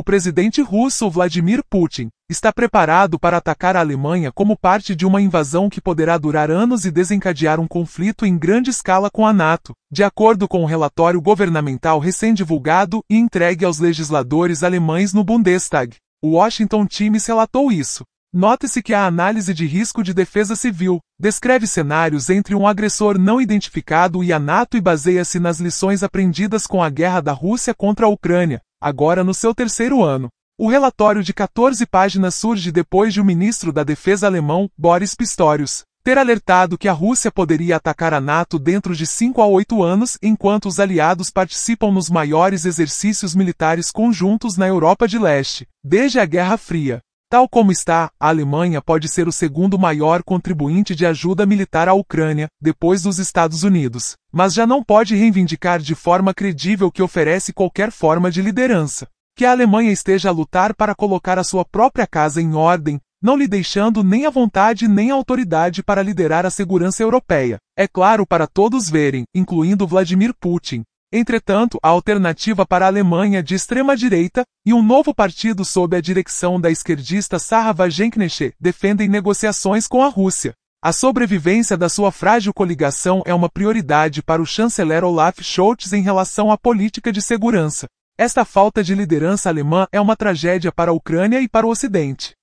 O presidente russo Vladimir Putin está preparado para atacar a Alemanha como parte de uma invasão que poderá durar anos e desencadear um conflito em grande escala com a NATO, de acordo com o um relatório governamental recém-divulgado e entregue aos legisladores alemães no Bundestag. O Washington Times relatou isso. Note-se que a análise de risco de defesa civil descreve cenários entre um agressor não identificado e a NATO e baseia-se nas lições aprendidas com a guerra da Rússia contra a Ucrânia, agora no seu terceiro ano. O relatório de 14 páginas surge depois de o ministro da Defesa alemão, Boris Pistorius, ter alertado que a Rússia poderia atacar a NATO dentro de 5 a 8 anos enquanto os aliados participam nos maiores exercícios militares conjuntos na Europa de Leste, desde a Guerra Fria. Tal como está, a Alemanha pode ser o segundo maior contribuinte de ajuda militar à Ucrânia, depois dos Estados Unidos, mas já não pode reivindicar de forma credível que oferece qualquer forma de liderança. Que a Alemanha esteja a lutar para colocar a sua própria casa em ordem, não lhe deixando nem a vontade nem a autoridade para liderar a segurança europeia. É claro para todos verem, incluindo Vladimir Putin, Entretanto, a alternativa para a Alemanha de extrema-direita e um novo partido sob a direção da esquerdista Sarah Wagenknecht defendem negociações com a Rússia. A sobrevivência da sua frágil coligação é uma prioridade para o chanceler Olaf Scholz em relação à política de segurança. Esta falta de liderança alemã é uma tragédia para a Ucrânia e para o Ocidente.